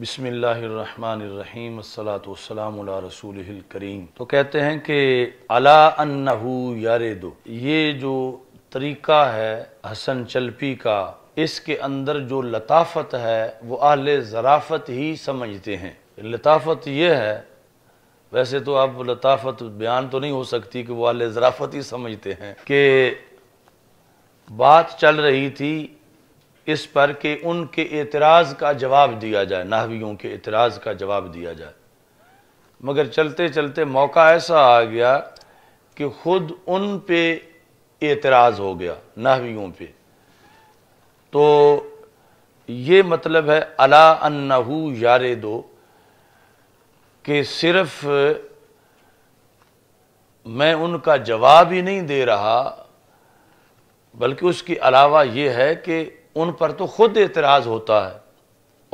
बिसमीम सलातम रसूल करीम तो कहते हैं कि अला यारे दो ये जो तरीका है हसन चलपी का इसके अंदर जो लताफत है वो आहल ज़राफ़त ही समझते हैं लताफत ये है वैसे तो आप लताफत बयान तो नहीं हो सकती कि वो आहल ज़राफ़त ही समझते हैं कि बात चल रही थी इस पर कि उनके एतराज़ का जवाब दिया जाए नाहवियों के एतराज़ का जवाब दिया जाए मगर चलते चलते मौका ऐसा आ गया कि ख़ुद उन पे एतराज़ हो गया नाहवियों पे तो ये मतलब है अला अन्नहू यारे दो कि सिर्फ मैं उनका जवाब ही नहीं दे रहा बल्कि उसके अलावा ये है कि उन पर तो खुद एतराज़ होता है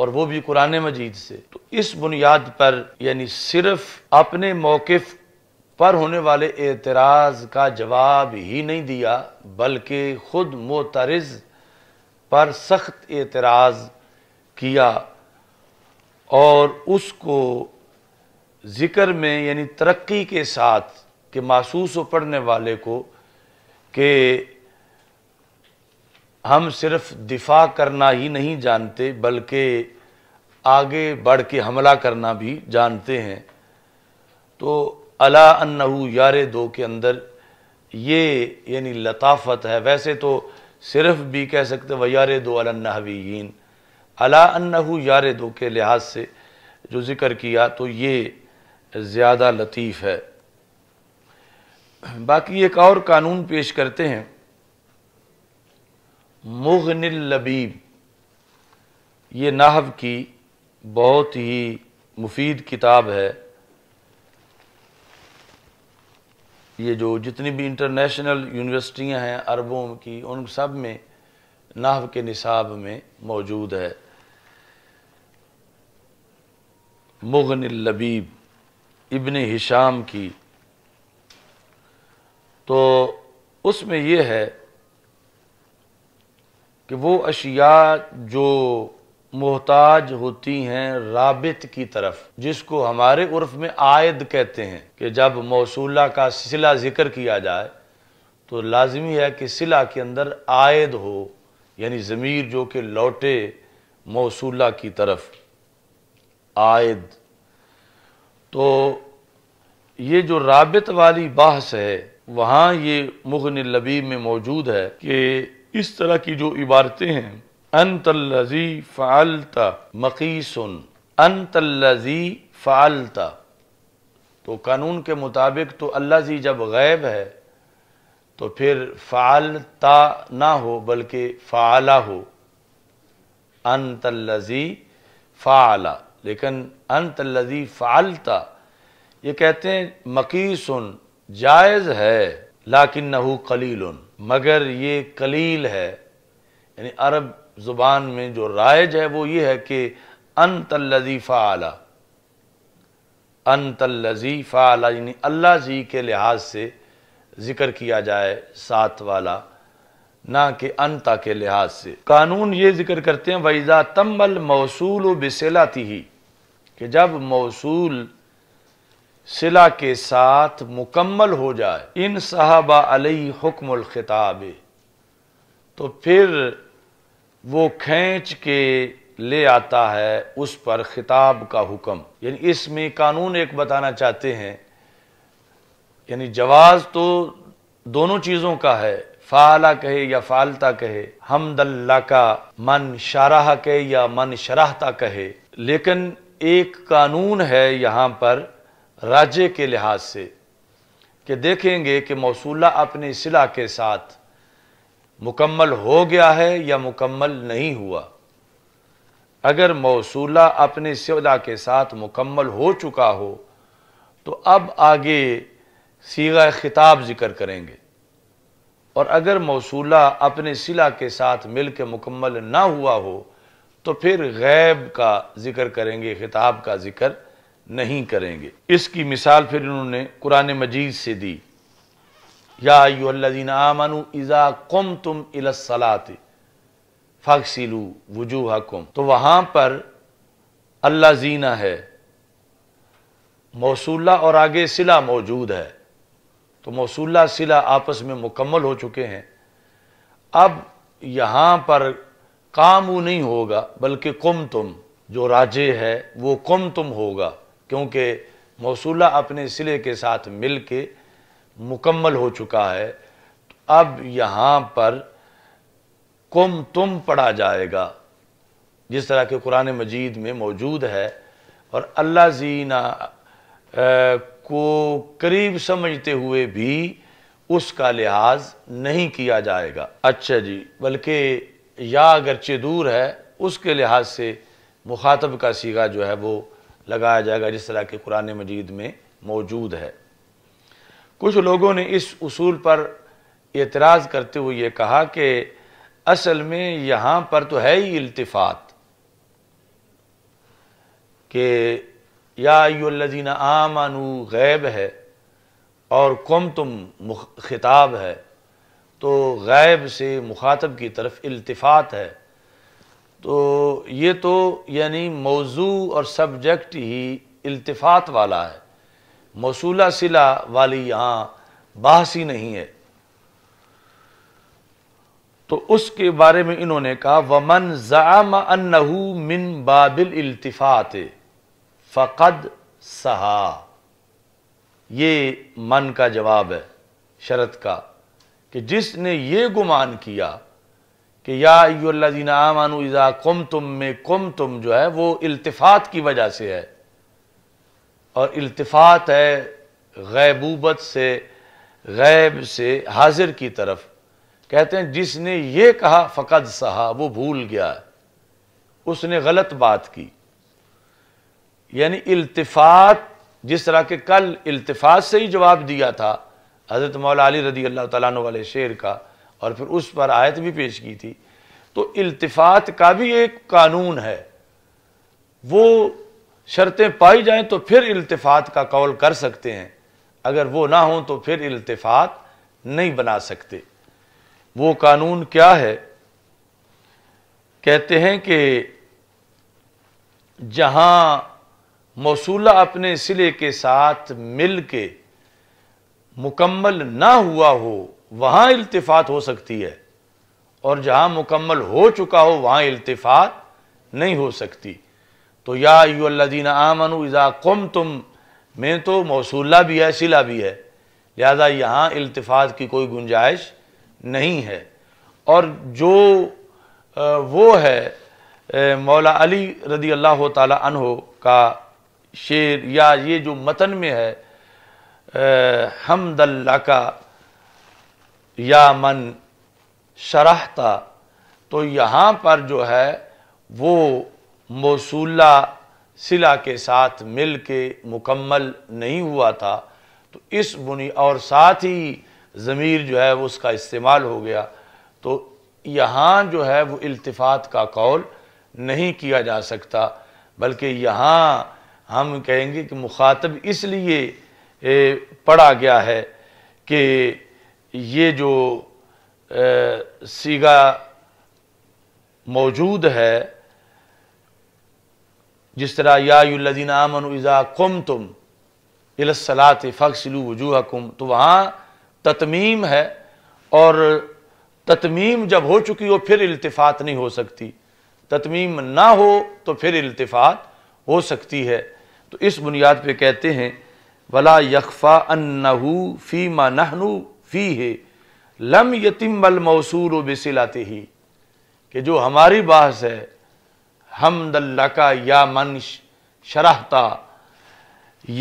और वो भी कुरान मजीद से तो इस बुनियाद पर यानी सिर्फ अपने मौकफ पर होने वाले एतराज़ का जवाब ही नहीं दिया बल्कि खुद मोतरज़ पर सख्त एतराज़ किया और उसको ज़िक्र में यानी तरक्की के साथ के मासूस पढ़ने वाले को के हम सिर्फ दिफा करना ही नहीं जानते बल्कि आगे बढ़ के हमला करना भी जानते हैं तो अला अन्नहु यारे दो के अंदर ये यानी लताफत है वैसे तो सिर्फ भी कह सकते व यार दो अलनहवीन अला अन्नहु यारे दो के लिहाज से जो ज़िक्र किया तो ये ज़्यादा लतीफ़ है बाकी एक और कानून पेश करते हैं मुगनिल लबीब ये नाहव की बहुत ही मुफीद किताब है ये जो जितनी भी इंटरनेशनल यूनिवर्सिटियां हैं अरबों की उन सब में नाहव के निसाब में मौजूद है मुगनिल लबीब इबन हिशाम की तो उसमें यह है कि वो अशिया जो मोहताज होती हैं राबित की तरफ जिसको हमारे उर्फ में आयद कहते हैं कि जब मौसूला का सिला जिक्र किया जाए तो लाजमी है कि सिला के अंदर आयद हो यानी ज़मीर जो कि लौटे मौसूला की तरफ आयद तो ये जो राबित वाली बहस है वहाँ ये मुगन लबी में मौजूद है कि इस तरह की जो इबारतें हैं अनतल्लजी फ़ालता मकीसन अनतल्लजी फ़ालता तो कानून के मुताबिक तो अल्लाह जी जब गैब है तो फिर फ़ालता ना हो बल्कि फ़ाला हो अनतल्लजी फ़ाला लेकिन अनतल्लजी फ़ालता ये कहते हैं मकीसन जायज़ है लाकिन नहू कलील मगर ये कलील है यानी अरब ज़ुबान में जो राइज है वो ये है कि अन तल्लजीफ़ा आला अन लजीफा आला यानी अल्लाह जी के लिहाज से ज़िक्र किया जाए साथ वाला ना कि अनता के लिहाज से कानून ये जिक्र करते हैं वैज़ा तम्बल मौसूल बसलाती ही कि जब मौसूल सिला के साथ मुकम्मल हो जाए इन साहबा अलई हुक्म ख़िताब तो फिर वो खींच के ले आता है उस पर खिताब का हुक्म यानी इसमें कानून एक बताना चाहते हैं यानी जवाज तो दोनों चीज़ों का है फाला कहे या फालता कहे हमदल्ला का मन शाराह कहे या मन शराहता कहे लेकिन एक कानून है यहाँ पर राज्य के लिहाज से कि देखेंगे कि मौसूला अपने सिला के साथ मुकम्मल हो गया है या मुकम्मल नहीं हुआ अगर मौसूला अपने सिला के साथ मुकम्मल हो चुका हो तो अब आगे सीगा खिताब ज़िक्र करेंगे और अगर मौसूला अपने सिला के साथ मिल के मुकम्मल ना हुआ हो तो फिर गैब का ज़िक्र करेंगे खिताब का ज़िक्र नहीं करेंगे इसकी मिसाल फिर इन्होंने कुरान मजीद से दी यादीन आमनु इज़ा कुम तुम इलसलात फ़ाकसिलू वजूह तो वहाँ पर अल्लाह जीना है मौसूला और आगे सिला मौजूद है तो मौसूला सिला आपस में मुकम्मल हो चुके हैं अब यहाँ पर काम वो नहीं होगा बल्कि कुम तुम जो राजे है वो कुम तुम होगा क्योंकि मौसूला अपने सिले के साथ मिल के मुकम्मल हो चुका है तो अब यहाँ पर कुम तुम पढ़ा जाएगा जिस तरह के कुरान मजीद में मौजूद है और अल्लाह जीना को करीब समझते हुए भी उसका लिहाज नहीं किया जाएगा अच्छा जी बल्कि या अगरचे दूर है उसके लिहाज से मुखातब का सीगा जो है वो लगाया जाएगा जिस तरह के कुरान मजीद में मौजूद है कुछ लोगों ने इस उसूल पर एतराज़ करते हुए ये कहा कि असल में यहाँ पर तो है ही इल्तफात कि याजीन आमानु गैब है और कम तुम खिताब है तो गैब से मुखातब की तरफ इल्तफात है तो ये तो यानी मौजू और सब्जेक्ट ही अल्तफ़ात वाला है मौसूला सिला वाली यहाँ बहस ही नहीं है तो उसके बारे में इन्होंने कहा वमन ज़ाम अन्नहू मिन बाबिल अल्तफ़ात फ़कद सहा ये मन का जवाब है शरत का कि जिसने ये गुमान किया कि याजीन आमानु इज़ा कुम तुम में कुम तुम जो है वो अल्तफ़ात की वजह से है और अल्तफ़ात है गैबूबत से गैब से हाजिर की तरफ कहते हैं जिसने ये कहा फ़कद सहा वो भूल गया उसने गलत बात की यानी अल्तफ़ात जिस तरह के कल अल्तफ़ात से ही जवाब दिया था हज़रत मौला अली रदी अल्लाह तला वाले शेर का और फिर उस पर आयत भी पेश की थी तो इल्तफात का भी एक कानून है वो शर्तें पाई जाएं तो फिर इल्तफात का कौल कर सकते हैं अगर वो ना हो तो फिर इल्तफात नहीं बना सकते वो कानून क्या है कहते हैं कि जहाँ मौसूला अपने सिले के साथ मिल के मुकम्मल ना हुआ हो वहाँ इल्तफात हो सकती है और जहाँ मुकम्मल हो चुका हो वहाँ इल्तफात नहीं हो सकती तो या यूल्लिन आमनु इज़ा कम तुम में तो मौसूला भी है सिला भी है लिहाजा यहाँ इल्तफात की कोई गुंजाइश नहीं है और जो वो है मौला अली रदी अल्लाह तहो का शेर या ये जो मतन में है हमदल्ला का या मन शराहता तो यहाँ पर जो है वो मौसूला सिला के साथ मिल के मुकम्मल नहीं हुआ था तो इस बुनी और साथ ही ज़मीर जो है वो उसका इस्तेमाल हो गया तो यहाँ जो है वो अल्तफ़ात का कौल नहीं किया जा सकता बल्कि यहाँ हम कहेंगे कि मुखातब इसलिए पढ़ा गया है कि ये जो सीगा मौजूद है जिस तरह यादीन आमन इज़ा कुम तुम इलासलात फ़क्सलू वजूह कुम तो वहाँ ततमीम है और ततमीम जब हो चुकी हो फिर इल्तफ़ात नहीं हो सकती ततमीम ना हो तो फिर इल्तफ़ात हो सकती है तो इस बुनियाद पे कहते हैं वला यकफ़ा अन्नहू फ़ी मा नहनू फ़ी है लम यतिम बल मौसूर बसिलाते ही कि जो हमारी बास है हमदल्ला का या मन शराहता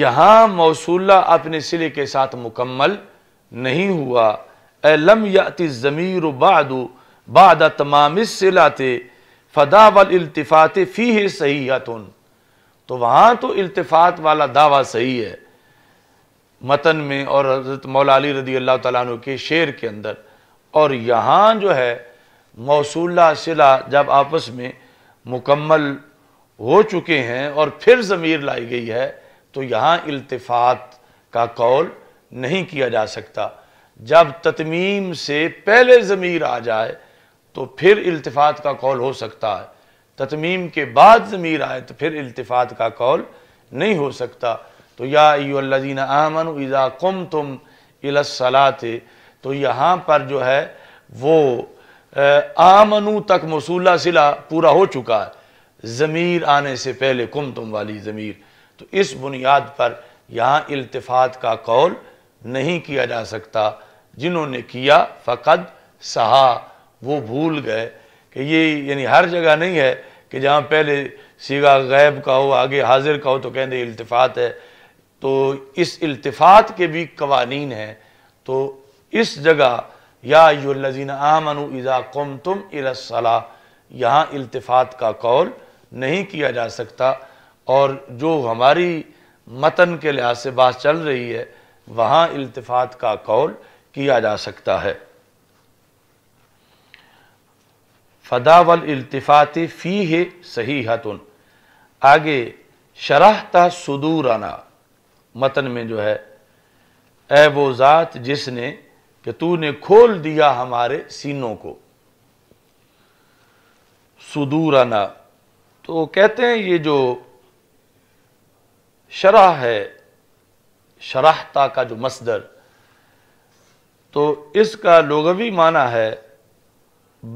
यहाँ मौसूला अपने सिले के साथ मुकम्मल नहीं हुआ लम याति ज़मीर बाद बाद तमाम सिलाते फ़दा वल इल्तफ़ात फ़ी है सही तो वहाँ तो इल्तफ़ात वाला दावा सही है मतन में और हज़रत मौला अली रदी अल्लाह तु के शेर के अंदर और यहाँ जो है मौसूला सिला जब आपस में मुकम्मल हो चुके हैं और फिर ज़मीर लाई गई है तो यहाँ इल्तफात का कौल नहीं किया जा सकता जब ततमीम से पहले ज़मीर आ जाए तो फिर इल्तफात का कौल हो सकता है ततमीम के बाद ज़मीर आए तो फिर इल्तफात का कौल नहीं हो सकता तो याजीन आमन इज़ा कुम तुम इलसलात तो यहाँ पर जो है वो आमनु तक मसूला सिला पूरा हो चुका है ज़मीर आने से पहले कुम तुम वाली ज़मीर तो इस बुनियाद पर यहाँ इल्तफात का कौल नहीं किया जा सकता जिन्होंने किया फ़कद सहा वो भूल गए कि ये यानी हर जगह नहीं है कि जहाँ पहले सीगा गैब का हो आगे हाजिर का हो तो कहें इल्तफात है तो इस अल्तफ़ात के भी कवानीन हैं तो इस जगह या लजीन आमनु इज़ा कम तुम इलासला यहाँ अल्तफ़ात का कौल नहीं किया जा सकता और जो हमारी मतन के लिहाज से बात चल रही है वहाँ अल्तफ़ात का कौल किया जा सकता है फ़दावल अल्तफ़ात फ़ी है सही हतन आगे शराहता सदूराना मतन में जो है ऐ वो ज़ात जिसने कि तूने खोल दिया हमारे सीनों को सुदूराना तो कहते हैं ये जो शराह है शराहता का जो मसदर तो इसका लोगवी माना है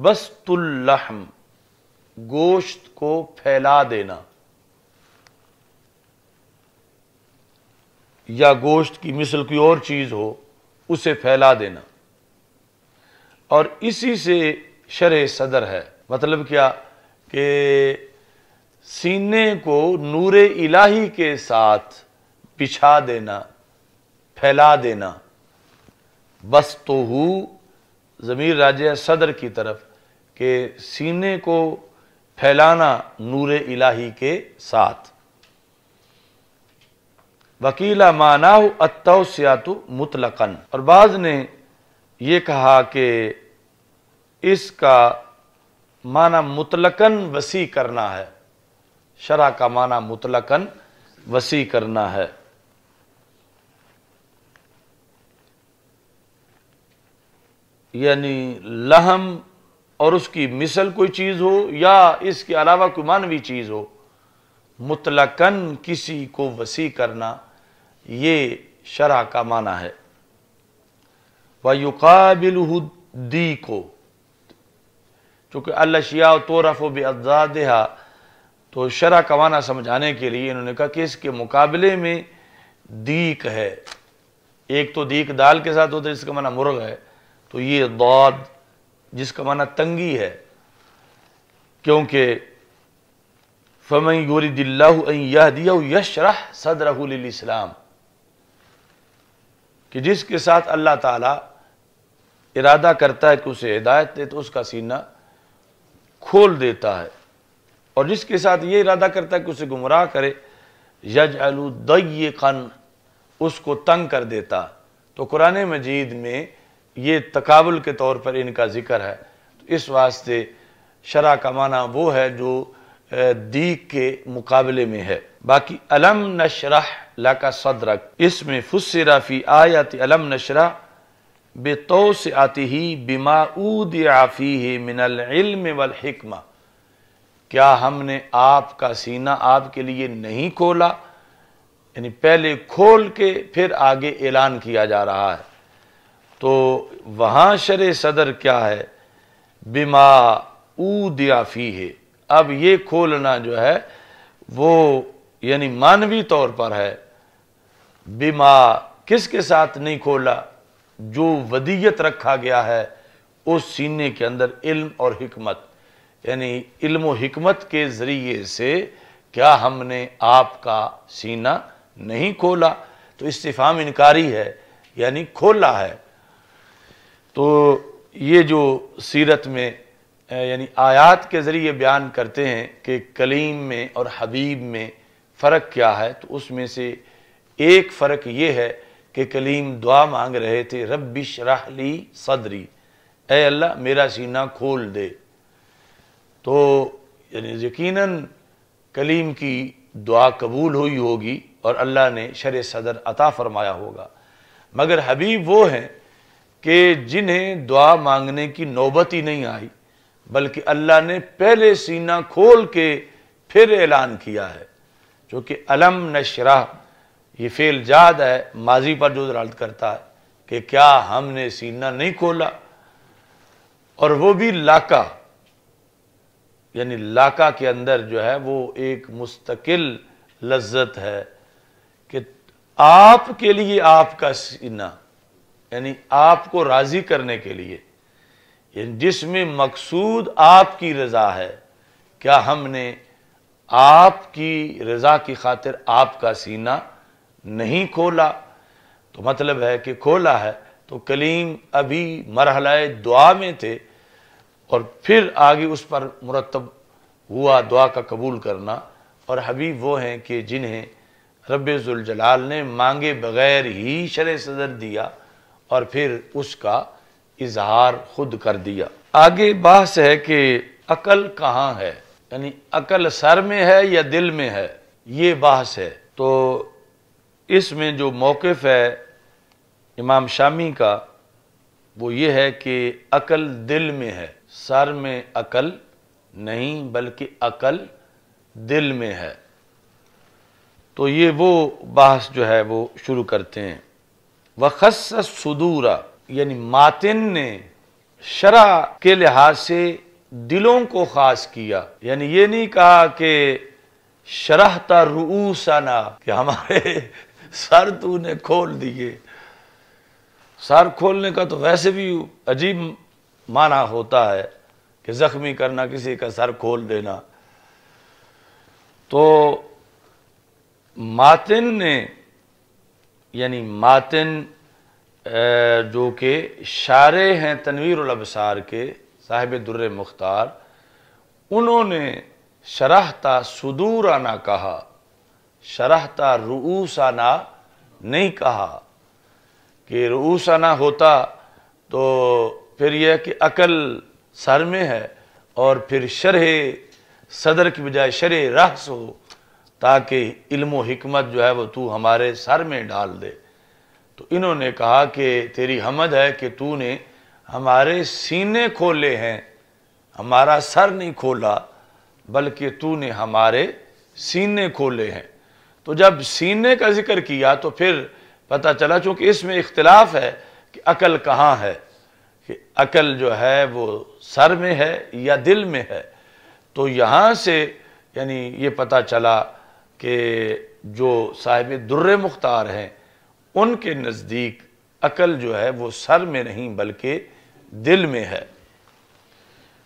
बस्तुल्लहम गोश्त को फैला देना या गोश्त की मिसल कोई और चीज़ हो उसे फैला देना और इसी से शर सदर है मतलब क्या कि सीने को नूर इलाही के साथ बिछा देना फैला देना बस तो हु ज़मीर राज सदर की तरफ के सीने को फैलाना नूर इलाही के साथ वकीला माना अतौसियातु मुतलकन और बाज ने ये कहा कि इसका माना मुतलकन वसी करना है शरा का माना मुतलकन वसी करना है यानी लहम और उसकी मिसल कोई चीज़ हो या इसके अलावा कोई मानवी चीज़ हो मुतलकन किसी को वसी करना ये शरा का माना है व दी को चूँकि अल्लाशिया तोरफ बेअजादहा तो शरा का माना समझाने के लिए इन्होंने कहा कि इसके मुकाबले में दीक है एक तो दीक दाल के साथ होता है जिसका माना मुर्ग है तो ये दौद जिसका माना तंगी है क्योंकि फमई गोरी दिल्ला यह दिया यशरह सदरहुल इस्लाम कि जिसके साथ अल्लाह ताला इरादा करता है कि उसे हिदायत दे तो उसका सीना खोल देता है और जिसके साथ ये इरादा करता है कि उसे गुमराह करे यज अलुदय कन उसको तंग कर देता तो कुरान मजीद में ये तकाबुल के तौर पर इनका जिक्र है तो इस वास्ते शरा का माना वो है जो दी के मुकाबले में है बाकी अलम नशरह लाका सदरक इसमें फुसराफ़ी आयत अलम नशरा बेतो से आती ही बिमा ऊद आफ़ी है मिनल इल्म वलहिकमा क्या हमने आपका सीना आपके लिए नहीं खोला यानी पहले खोल के फिर आगे ऐलान किया जा रहा है तो वहाँ शर सदर क्या है बिमा ऊद आफ़ी है अब ये खोलना जो है वो यानी मानवी तौर पर है बीमा किसके साथ नहीं खोला जो वदीयत रखा गया है उस सीने के अंदर इल्म और हिकमत यानी इल्म हिकमत के ज़रिए से क्या हमने आपका सीना नहीं खोला तो इस्तीफ़ाम इनकारी है यानी खोला है तो ये जो सीरत में यानी आयात के ज़रिए बयान करते हैं कि कलीम में और हबीब में फ़र्क क्या है तो उसमें से एक फ़र्क ये है कि कलीम दुआ मांग रहे थे रब राहली सदरी ए अल्लाह मेरा सीना खोल दे तो यानी यकीनन कलीम की दुआ कबूल हुई होगी और अल्लाह ने शर सदर अता फरमाया होगा मगर हबीब वो हैं कि जिन्हें दुआ मांगने की नौबत ही नहीं आई बल्कि अल्लाह ने पहले सीना खोल के फिर ऐलान किया है जो कि अलम नशरा ये फेल जाद है माजी पर जो दलालत करता है कि क्या हमने सीना नहीं खोला और वो भी लाका यानी लाका के अंदर जो है वो एक मुस्तकिल लज्जत है कि आपके लिए आपका सीना यानी आपको राज़ी करने के लिए जिसमें मकसूद आपकी रजा है क्या हमने आपकी रजा की खातिर आपका सीना नहीं खोला तो मतलब है कि खोला है तो कलीम अभी मरहला दुआ में थे और फिर आगे उस पर मुरतब हुआ दुआ का कबूल करना और हबीब वो हैं कि जिन्हें रबाल ने मांगे बगैर ही शर सदर दिया और फिर उसका इजहार खुद कर दिया आगे बहस है कि अकल कहाँ है यानी अकल सर में है या दिल में है ये बहस है तो इसमें जो मौकफ है इमाम शामी का वो ये है कि अकल दिल में है सर में अकल नहीं बल्कि अकल दिल में है तो ये वो बहस जो है वो शुरू करते हैं वखस सदूरा यानी मातिन ने शरा के लिहाज से दिलों को खास किया यानी ये नहीं कहा कि शराहता रूसाना कि हमारे सर तूने खोल दिए सर खोलने का तो वैसे भी अजीब माना होता है कि जख्मी करना किसी का सर खोल देना तो मातिन ने यानी मातिन जो कि शारे हैं तनवीर अबसार के साहिब दुर्र मुख्तार उन्होंने शराहता सुदूर आना कहा शराहता रूस आना नहीं कहा कि रूस आना होता तो फिर यह कि अकल सर में है और फिर शरह सदर की बजाय शर रहस हो ताकि इल्म हमत जो है वो तू हमारे सर में डाल दे तो इन्होंने कहा कि तेरी हमद है कि तूने हमारे सीने खोले हैं हमारा सर नहीं खोला बल्कि तूने हमारे सीने खोले हैं तो जब सीने का जिक्र किया तो फिर पता चला चूँकि इसमें इख्तलाफ है कि अकल कहाँ है कि अकल जो है वो सर में है या दिल में है तो यहाँ से यानी ये पता चला कि जो साहिब दुर्र मुख्तार हैं उनके नज़दीक अकल जो है वो सर में नहीं बल्कि दिल में है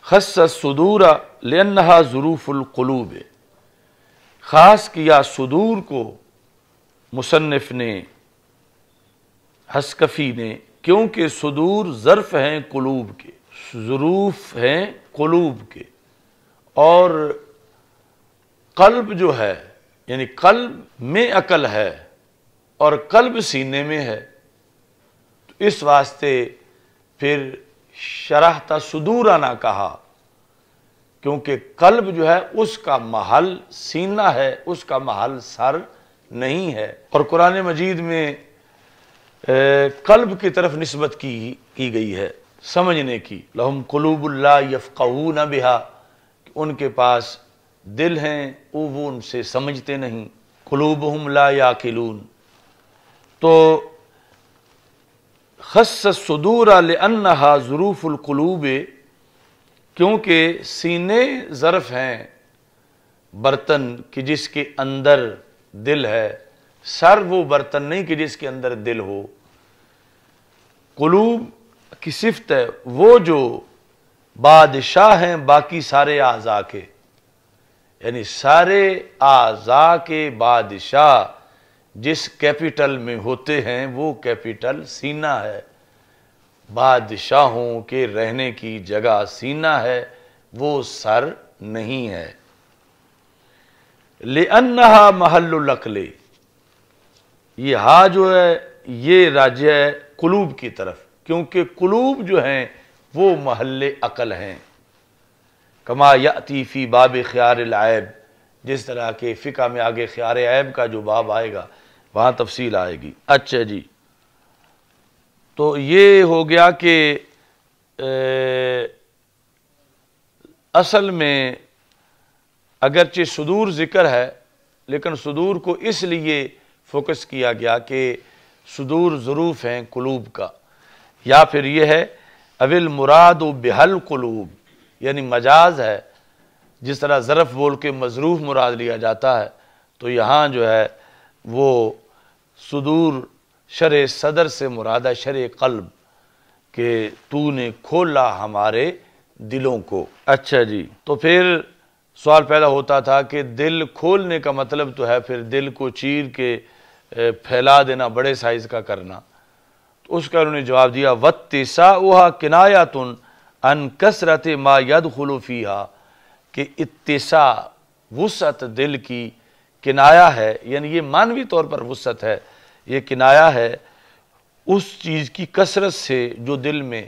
खस सदूरा लन्हा ज़रूफ़ुलकलूब ख़ास किया सदूर को मुसनफ़ ने हसकफ़ी ने क्योंकि सदूर ज़र्फ़ हैं कलूब के ज़रूफ़ हैं कलूब के और कल्ब जो है यानी कल्ब में अकल है और कल्ब सीने में है तो इस वास्ते फिर शराहता सदूराना कहा क्योंकि कल्ब जो है उसका महल सीना है उसका महल सर नहीं है और कुरान मजीद में ए, कल्ब की तरफ नस्बत की की गई है समझने की लहम कलूबुल्ला यफ़ू न बिहा उनके पास दिल हैं वो वो उनसे समझते नहीं कलूब हम ला किलून तो खसूर अन्हा ज़रूफ़ुलकलूब क्योंकि सीने ज़रफ़ हैं बर्तन कि जिसके अंदर दिल है सर वो बर्तन नहीं कि जिसके अंदर दिल हो कलूब की सिफत है वो जो बादशाह हैं बाकी सारे आज़ा के यानी सारे आज़ा के बादशाह जिस कैपिटल में होते हैं वो कैपिटल सीना है बादशाहों के रहने की जगह सीना है वो सर नहीं है ले अन्ना महल्लकले ये हा जो है ये राज्य है कुलूब की तरफ क्योंकि कुलूब जो हैं वो महल अकल हैं कमा यातीफ़ी बाब ख्याल आयब जिस तरह के फ़िका में आगे ख्यार ऐब का जो बाब आएगा वहाँ तफसील आएगी अच्छा जी तो ये हो गया कि असल में अगरचे सदूर ज़िक्र है लेकिन सदूर को इसलिए फोकस किया गया कि सदूर ज़रूफ़ हैं कलूब का या फिर यह है अविल मुराद व बेहल कलूब यानी मजाज है जिस तरह ज़रफ़ बोल के मजरूफ़ मुराद लिया जाता है तो यहाँ जो है वो सुदूर शर सदर से मुरादा शर कल्ब के तूने खोला हमारे दिलों को अच्छा जी तो फिर सवाल पैदा होता था कि दिल खोलने का मतलब तो है फिर दिल को चीर के फैला देना बड़े साइज़ का करना तो उसका उन्होंने जवाब दिया वत्तिसा वहा किनाया तुन अन कसरत मा यद हा कि इत्तिसा वसत दिल की किनाया है यानी ये मानवी तौर पर वसत है ये किनाया है उस चीज़ की कसरत से जो दिल में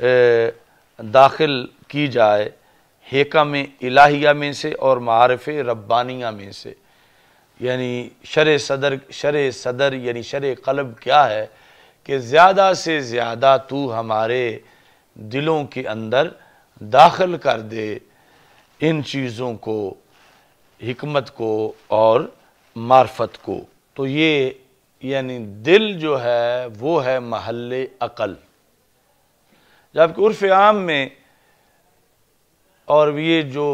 ए, दाखिल की जाए हेका में इलाहिया में से और मारफ़ रब्बानिया में से यानी शर सदर शर सदर यानी शर कलब क्या है कि ज़्यादा से ज़्यादा तू हमारे दिलों के अंदर दाखिल कर दे इन चीज़ों को हमत को और मार्फत को तो ये यानी दिल जो है वो है महल अकल जबकि उर्फ आम में और ये जो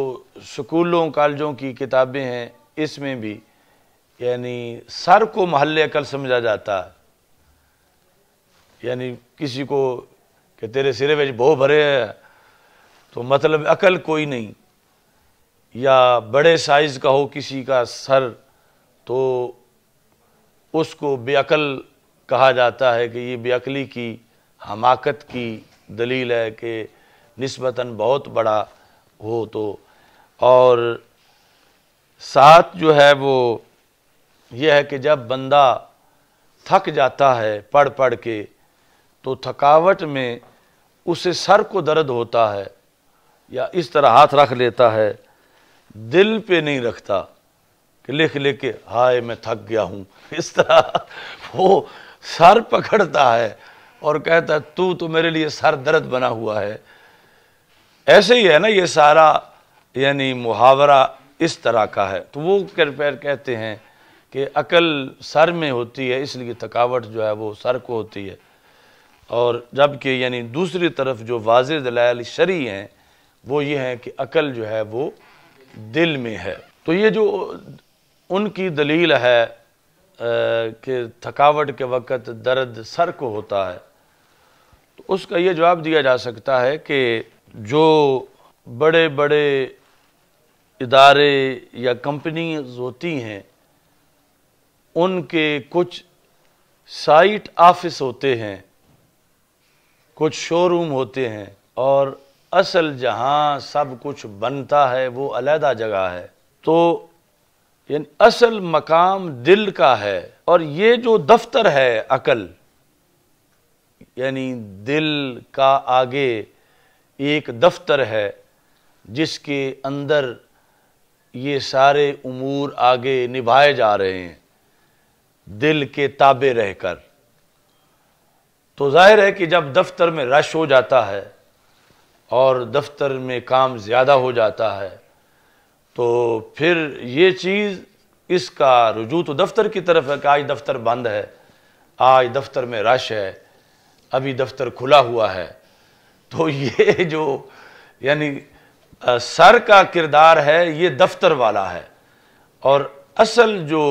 स्कूलों कॉलेजों की किताबें हैं इसमें भी यानी सर को महल अकल समझा जाता है यानी किसी को कि तेरे सिरे में बहु भरे है तो मतलब अकल कोई नहीं या बड़े साइज़ का हो किसी का सर तो उसको बेअकल कहा जाता है कि ये बेअकली की हमाकत की दलील है कि नस्बता बहुत बड़ा हो तो और साथ जो है वो ये है कि जब बंदा थक जाता है पढ़ पढ़ के तो थकावट में उसे सर को दर्द होता है या इस तरह हाथ रख लेता है दिल पे नहीं रखता कि लिख लिख के हाय मैं थक गया हूँ इस तरह वो सर पकड़ता है और कहता है तू तो मेरे लिए सर दर्द बना हुआ है ऐसे ही है ना ये सारा यानी मुहावरा इस तरह का है तो वो कृपया कहते हैं कि अकल सर में होती है इसलिए थकावट जो है वो सर को होती है और जबकि यानी दूसरी तरफ जो वाज दलाल शरी हैं वो ये हैं कि अकल जो है वो दिल में है तो ये जो उनकी दलील है कि थकावट के वक़्त दर्द सर को होता है तो उसका ये जवाब दिया जा सकता है कि जो बड़े बड़े इदारे या कंपनीज होती हैं उनके कुछ साइट ऑफिस होते हैं कुछ शोरूम होते हैं और असल जहां सब कुछ बनता है वो अलहदा जगह है तो यानी असल मकाम दिल का है और ये जो दफ्तर है अकल यानी दिल का आगे एक दफ्तर है जिसके अंदर ये सारे उमूर आगे निभाए जा रहे हैं दिल के ताबे रहकर तो जाहिर है कि जब दफ्तर में रश हो जाता है और दफ्तर में काम ज़्यादा हो जाता है तो फिर ये चीज़ इसका रुजू तो दफ्तर की तरफ है कि आज दफ्तर बंद है आज दफ्तर में रश है अभी दफ्तर खुला हुआ है तो ये जो यानी सर का किरदार है ये दफ्तर वाला है और असल जो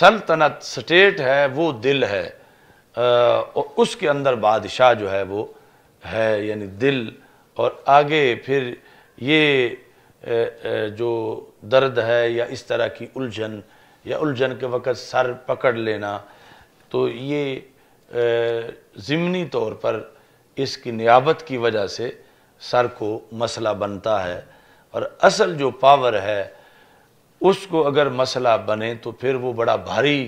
सल्तनत स्टेट है वो दिल है आ, उसके अंदर बादशाह जो है वो है यानी दिल और आगे फिर ये जो दर्द है या इस तरह की उलझन या उलझन के वक़्त सर पकड़ लेना तो ये ज़िमनी तौर पर इसकी नियाबत की वजह से सर को मसला बनता है और असल जो पावर है उसको अगर मसला बने तो फिर वो बड़ा भारी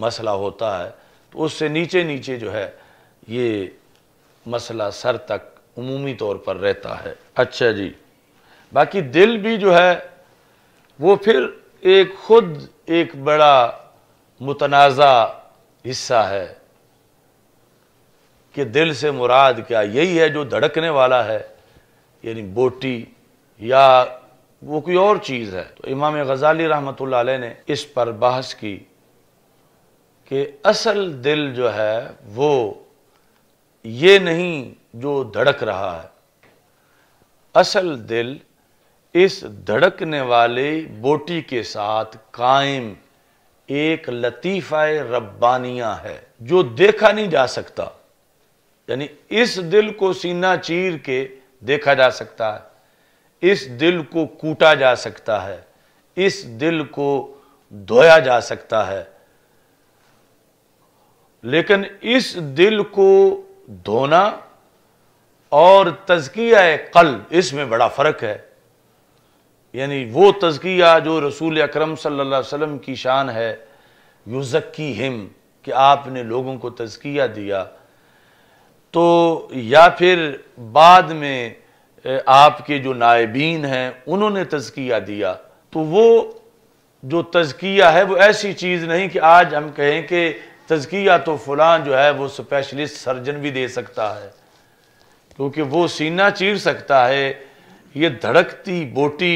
मसला होता है तो उससे नीचे नीचे जो है ये मसला सर तक उमूमी तौर पर रहता है अच्छा जी बाकी दिल भी जो है वो फिर एक खुद एक बड़ा मुतनाज़ा हिस्सा है कि दिल से मुराद क्या यही है जो धड़कने वाला है यानी बोटी या वो कोई और चीज़ है तो इमाम गजाली रहमत ने इस पर बहस की कि असल दिल जो है वो ये नहीं जो धड़क रहा है असल दिल इस धड़कने वाले बोटी के साथ कायम एक लतीफ़ा रब्बानिया है जो देखा नहीं जा सकता यानी इस दिल को सीना चीर के देखा जा सकता है इस दिल को कूटा जा सकता है इस दिल को धोया जा सकता है लेकिन इस दिल को धोना और तजकिया कल इसमें बड़ा फ़र्क है यानी वो तजकिया जो रसूल अक्रम सल्ला वसम की शान है युजक्की हिम कि आपने लोगों को तजकिया दिया तो या फिर बाद में आपके जो नायबीन हैं उन्होंने तजकिया दिया तो वो जो तजकिया है वो ऐसी चीज़ नहीं कि आज हम कहें कि तजकिया तो फ़लाँ जो है वो स्पेशलिस्ट सर्जन भी दे सकता है क्योंकि वो सीना चीर सकता है ये धड़कती बोटी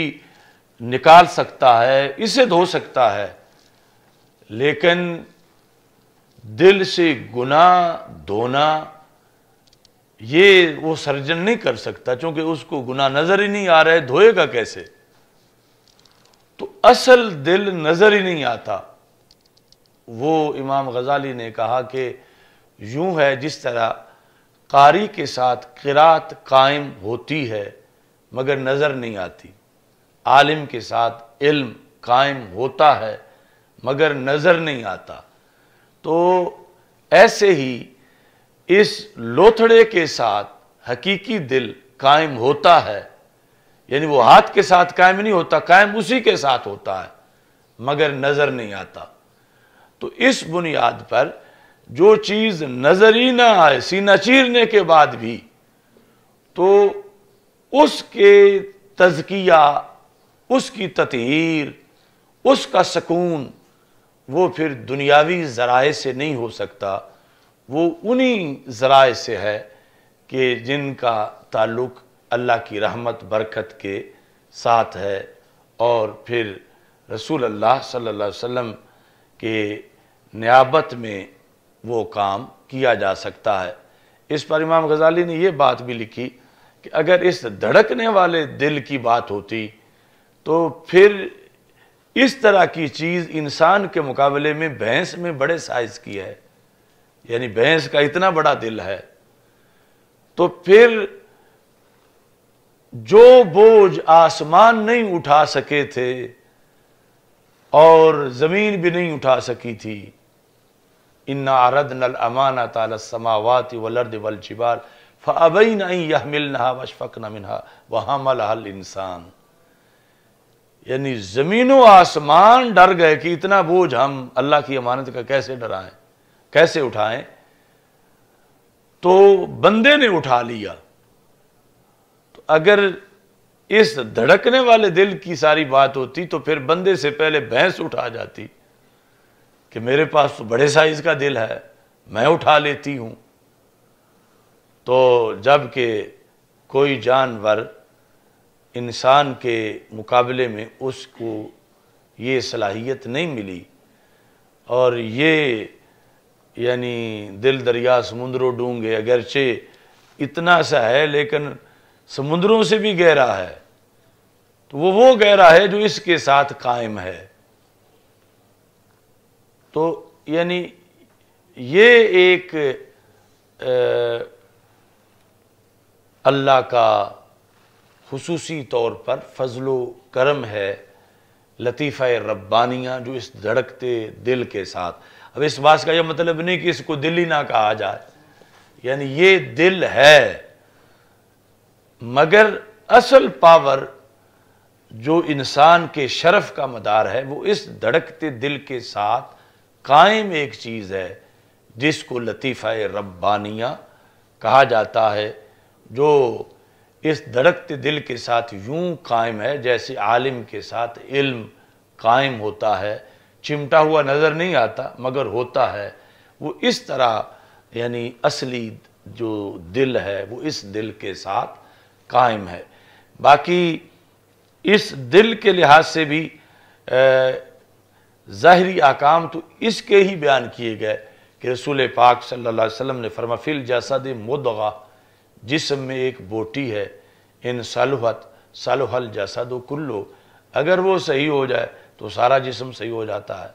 निकाल सकता है इसे धो सकता है लेकिन दिल से गुना धोना ये वो सर्जन नहीं कर सकता क्योंकि उसको गुना नज़र ही नहीं आ रहा है धोएगा कैसे तो असल दिल नज़र ही नहीं आता वो इमाम गज़ाली ने कहा कि यूं है जिस तरह कारी के साथ किरात कायम होती है मगर नज़र नहीं आती आलिम के साथ इल्म कायम होता है मगर नज़र नहीं आता तो ऐसे ही इस लोथड़े के साथ हकीकी दिल कायम होता है यानी वो हाथ के साथ कायम नहीं होता कायम उसी के साथ होता है मगर नज़र नहीं आता तो इस बुनियाद पर जो चीज़ नज़र ही ना आए सीना चीरने के बाद भी तो उसके तजकिया उसकी ततहीर उसका सकून वो फिर दुनियावी ज़राए से नहीं हो सकता वो उन्हीं ज़राए से है कि जिनका ताल्लुक़ अल्लाह की रहमत बरकत के साथ है और फिर रसूल अल्लाह सल्लल्लाहु अलैहि वसल्लम के न्याबत में वो काम किया जा सकता है इस पर इमाम गजाली ने यह बात भी लिखी कि अगर इस धड़कने वाले दिल की बात होती तो फिर इस तरह की चीज़ इंसान के मुकाबले में भैंस में बड़े साइज की है यानी भैंस का इतना बड़ा दिल है तो फिर जो बोझ आसमान नहीं उठा सके थे और ज़मीन भी नहीं उठा सकी थी इन्ना आरद नल अमाना तमावत वलर्द वलजिबाल फ़बई नहीं यह मिल नहा वशफ़क न मिनहा वहाँ मल इंसान यानी ज़मीनों आसमान डर गए कि इतना बोझ हम अल्लाह की अमानत का कैसे डराएं कैसे उठाएं तो बंदे ने उठा लिया तो अगर इस धड़कने वाले दिल की सारी बात होती तो फिर बंदे से पहले भैंस उठा जाती कि मेरे पास तो बड़े साइज का दिल है मैं उठा लेती हूँ तो जबकि कोई जानवर इंसान के मुकाबले में उसको ये सलाहियत नहीं मिली और ये यानी दिल दरिया समुद्रों डूंगे अगरचे इतना सा है लेकिन समुद्रों से भी गहरा है तो वो वो गहरा है जो इसके साथ कायम है तो यानी ये एक अल्लाह का खसूसी तौर पर फजलो करम है लतीफ़ा रब्बानिया जो इस धड़कते दिल के साथ अब इस बात का यह मतलब नहीं कि इसको दिल ही ना कहा जाए यानी ये दिल है मगर असल पावर जो इंसान के शरफ का मदार है वो इस धड़कते दिल के साथ कायम एक चीज़ है जिसको लतीफ़ा रब्बानिया कहा जाता है जो इस धड़कते दिल के साथ यूं कायम है जैसे आलिम के साथ इल्म कायम होता है चिमटा हुआ नज़र नहीं आता मगर होता है वो इस तरह यानी असली जो दिल है वो इस दिल के साथ कायम है बाकी इस दिल के लिहाज से भी ज़ाहरी आकाम तो इसके ही बयान किए गए कि रसूल पाक सल्लल्लाहु अलैहि वसल्लम ने फरमाफिल जसद मुदगा जिसम में एक बोटी है इन सलहत सलहल जसद कुल्लो अगर वो सही हो जाए तो सारा जिसम सही हो जाता है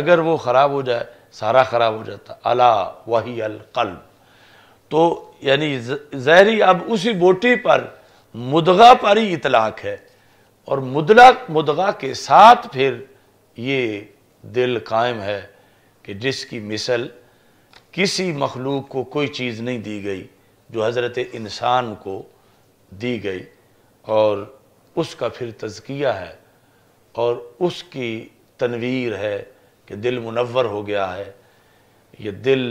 अगर वो ख़राब हो जाए सारा ख़राब हो जाता अला वही अलकल्ब तो यानी जहरी अब उसी बोटी पर मुदगा पर ही इतलाक है और मुदला मुदगा के साथ फिर ये दिल कायम है कि जिसकी मिसल किसी मखलूक को कोई चीज़ नहीं दी गई जो हज़रत इंसान को दी गई और उसका फिर तजकिया है और उसकी तनवीर है कि दिल मुनवर हो गया है ये दिल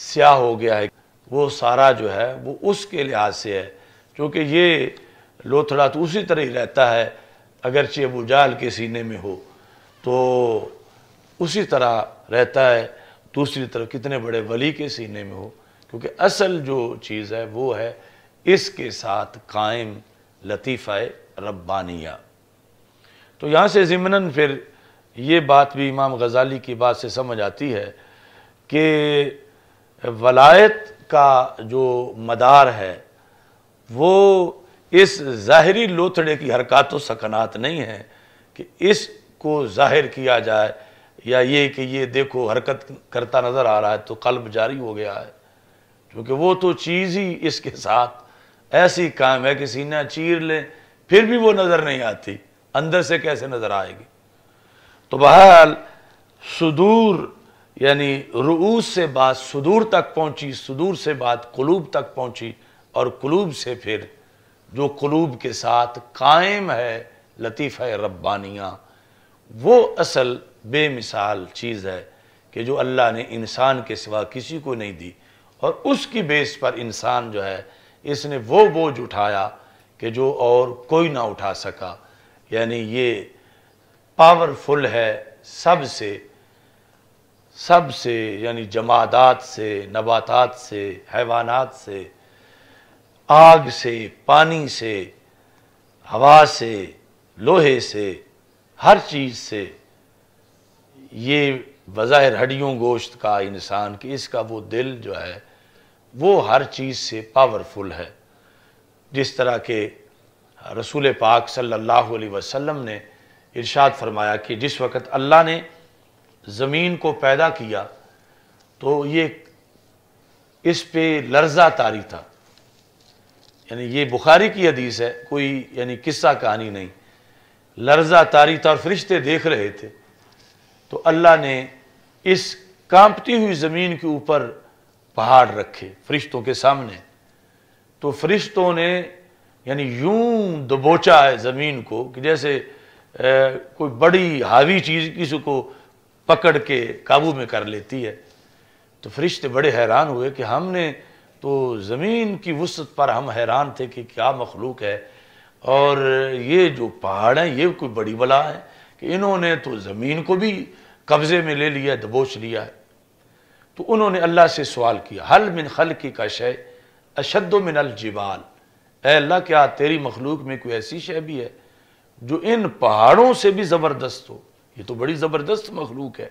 स्याह हो गया है वो सारा जो है वो उसके लिहाज से है क्योंकि ये लोथड़ा तो उसी तरह ही रहता है अगरचे वो जाल के सीने में हो तो उसी तरह रहता है दूसरी तरफ कितने बड़े वली के सीने में हो क्योंकि असल जो चीज़ है वो है इसके साथ कायम लतीफ़ा रब्बानिया तो यहाँ से ज़िमनन फिर ये बात भी इमाम गज़ाली की बात से समझ आती है कि वलायत का जो मदार है वो इस ज़ाहरी लोथड़े की हरकत व सकनात नहीं है कि इस को ज़ाहिर किया जाए या ये कि ये देखो हरकत करता नज़र आ रहा है तो कल्ब जारी हो गया है क्योंकि वो तो चीज़ ही इसके साथ ऐसी काम है कि सीना चीर लें फिर भी वो नज़र नहीं आती अंदर से कैसे नज़र आएगी तो बहरहाल सुदूर यानी रूस से बात सुदूर तक पहुंची सुदूर से बात कुलूब तक पहुंची और कुलूब से फिर जो कुलूब के साथ कायम है लतीफ़ रब्बानिया वो असल बेमिसाल चीज़ है कि जो अल्लाह ने इंसान के सिवा किसी को नहीं दी और उसकी बेस पर इंसान जो है इसने वो बोझ उठाया कि जो और कोई ना उठा सका यानी ये पावरफुल है सब से सब से यानी जमादात से नबातात से हैवानात से आग से पानी से हवा से लोहे से हर चीज़ से ये बज़ाहिर हड्डियों गोश्त का इंसान कि इसका वो दिल जो है वो हर चीज़ से पावरफुल है जिस तरह के रसूल पाक सल्लल्लाहु अलैहि वसल्लम ने इरशाद फरमाया कि जिस वक़्त अल्लाह ने ज़मीन को पैदा किया तो ये इस पे लर्जा तारी था यानी ये बुखारी की हदीस है कोई यानी किस्सा कहानी नहीं लर्जा तारी तौर फरिश्ते देख रहे थे तो अल्लाह ने इस कांपती हुई ज़मीन के ऊपर पहाड़ रखे फरिश्तों के सामने तो फरिश्तों ने यानी यूं दबोचा है ज़मीन को कि जैसे ए, कोई बड़ी हावी चीज़ किसी को पकड़ के काबू में कर लेती है तो फरिश्ते बड़े हैरान हुए कि हमने तो ज़मीन की वसत पर हम हैरान थे कि क्या मखलूक है और ये जो पहाड़ हैं ये कोई बड़ी बला है कि इन्होंने तो ज़मीन को भी कब्ज़े में ले लिया दबोच लिया है तो उन्होंने अल्लाह से सवाल किया हल मिन खल की का शय अशद मिन अलजिबाल अल्लाह क्या तेरी मखलूक में कोई ऐसी शय भी है जो इन पहाड़ों से भी ज़बरदस्त हो ये तो बड़ी ज़बरदस्त मखलूक है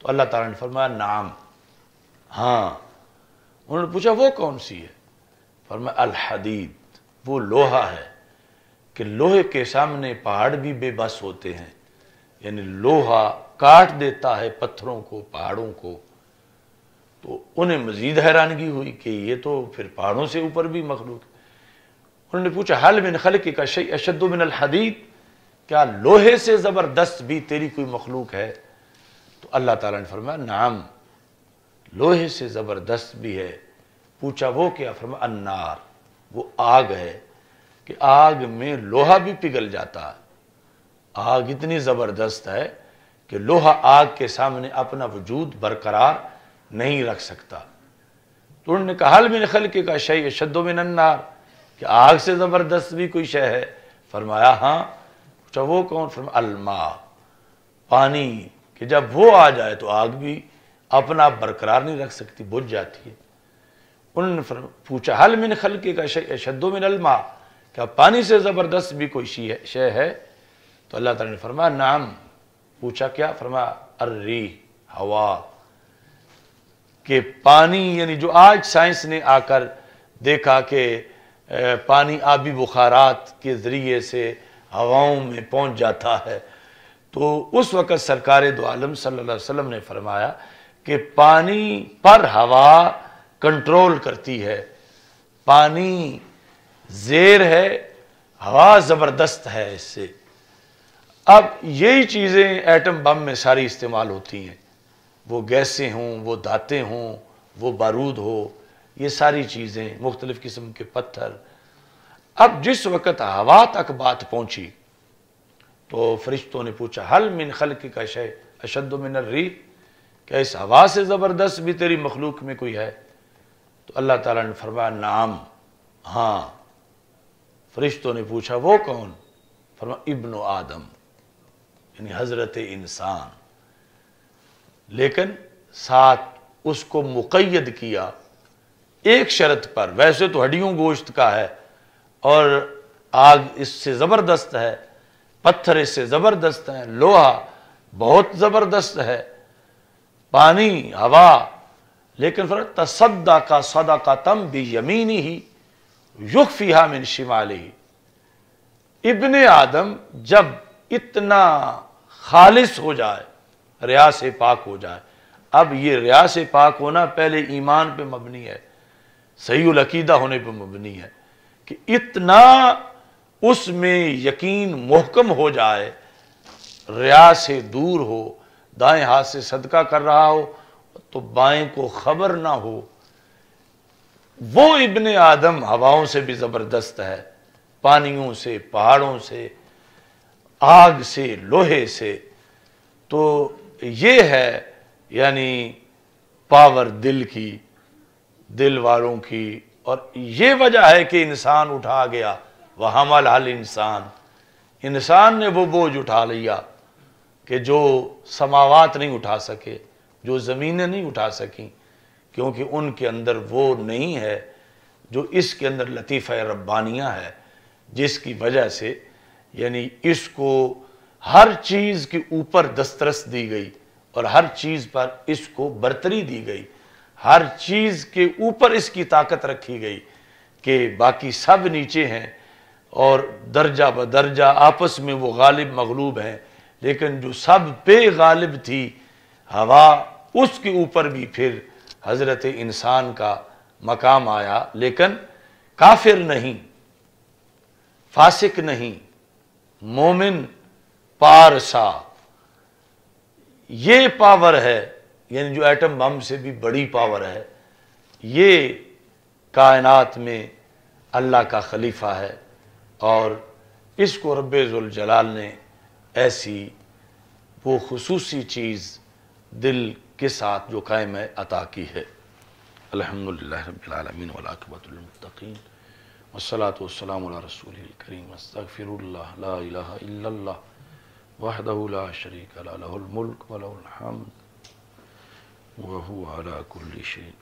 तो अल्लाह ताला ने फरमाया नाम हाँ उन्होंने पूछा वो कौन सी है फरमाया अलहदीद वो लोहा है कि लोहे के सामने पहाड़ भी बेबस होते हैं यानी लोहा काट देता है पत्थरों को पहाड़ों को तो उन्हें मजीद हैरानगी हुई कि ये तो फिर पहाड़ों से ऊपर भी मखलूक उन्होंने पूछा हल बिन खल का शई अशद बिन क्या लोहे से ज़बरदस्त भी तेरी कोई मखलूक है तो अल्लाह तला ने फरमा नाम लोहे से ज़बरदस्त भी है पूछा वो क्या फरमा अन्नार वो आग है कि आग में लोहा भी पिघल जाता है आग इतनी ज़बरदस्त है कि लोहा आग के सामने अपना वजूद बरकरार नहीं रख सकता तो उन्होंने कहा मिन खलके का शय शद्दो में नन्नार कि आग से ज़बरदस्त भी कोई शय है फरमाया हाँ पूछा अच्छा, वो कौन फरमा अलमा पानी कि जब वो आ जाए तो आग भी अपना आप बरकरार नहीं रख सकती बुझ जाती है उन पूछा हल मिन खलके का शय शद्दो मिन अलमा क्या पानी से ज़बरदस्त भी कोई है शे है तो अल्लाह ताला ने फरमा नाम पूछा क्या फरमा अर्री हवा के पानी यानी जो आज साइंस ने आकर देखा कि पानी आबी बुखारात के ज़रिए से हवाओं में पहुंच जाता है तो उस वक़्त सरकार दो आलम सल्ला वसम ने फरमाया कि पानी पर हवा कंट्रोल करती है पानी जेर है हवा ज़बरदस्त है इससे अब यही चीज़ें एटम बम में सारी इस्तेमाल होती हैं वो गैसें हों वो दाते हों वो बारूद हो ये सारी चीज़ें मुख्तलिफ़ किस्म के पत्थर अब जिस वक़्त हवा तक बात पहुँची तो फरिश्तों ने पूछा हल मिन खल की का शय अशद मिन री क्या इस हवा से ज़बरदस्त भी तेरी मखलूक में कोई है तो अल्लाह ताला ने फरमाया नाम हाँ फरिश्तों ने पूछा वो कौन फरमा इब्न आदम यानी हजरत इंसान लेकिन साथ उसको मुकैद किया एक शर्त पर वैसे तो हड्डियों गोश्त का है और आग इससे ज़बरदस्त है पत्थर इससे ज़बरदस्त हैं लोहा बहुत ज़बरदस्त है पानी हवा लेकिन फर्क तसदा का सदा का तम भी यमीनी ही युग फ़िहा मिन शिमाली इबन आदम जब इतना खालिस हो जाए रिया से पाक हो जाए अब ये रिया से पाक होना पहले ईमान पे मबनी है सही अकीदा होने पे मबनी है कि इतना उसमें यकीन मोहकम हो जाए रिया से दूर हो दाएं हाथ से सदका कर रहा हो तो बाएं को खबर ना हो वो इबन आदम हवाओं से भी ज़बरदस्त है पानियों से पहाड़ों से आग से लोहे से तो ये है यानी पावर दिल की दिल वालों की और ये वजह है कि इंसान उठा गया वह हमल हल इंसान इंसान ने वो बोझ उठा लिया कि जो समावात नहीं उठा सके जो ज़मीनें नहीं उठा सकें क्योंकि उनके अंदर वो नहीं है जो इसके अंदर लतीफ़ रब्बानिया है जिसकी वजह से यानी इसको हर चीज़ के ऊपर दस्तरस दी गई और हर चीज़ पर इसको बर्तरी दी गई हर चीज़ के ऊपर इसकी ताकत रखी गई कि बाकी सब नीचे हैं और दर्जा ब दर्जा आपस में वो गालिब मगलूब हैं लेकिन जो सब पे गालिब थी हवा उसके ऊपर भी फिर हज़रत इंसान का मकाम आया लेकिन काफिर नहीं फासिक नहीं मोमिन पारसा ये पावर है यानी जो एटम बम से भी बड़ी पावर है ये कायनात में अल्लाह का खलीफा है और इसको रब्ज़ुलजलाल ने ऐसी वो खसूसी चीज़ दिल के साथ जो कायम अता की है अलहमदिल्लाबीआलमीन वालाकबतमतकीन वसलात वसलाम रसूल करीम अस्तफ़िरल्ला वाहदला शरीक मुल्क वलहमद वहकुल्ल शरीक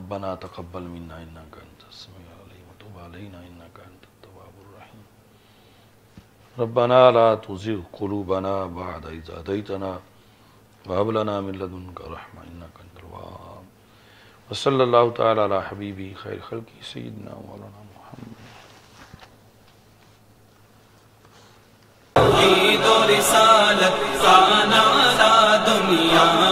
ربنا تقبل منا السميع العليم وتب علينا रब्बना ला तुजिग कुलूबना बाद इज़ हदैतना वहब लना मिन लदुनका रहमा इन्नका अंतल वहहब वसल्लल्लाहु तआला अला हबीबी खैर खल्की सय्यिदना मौलाना मुहम्मद ईद और रिसालत साना सा दुनिया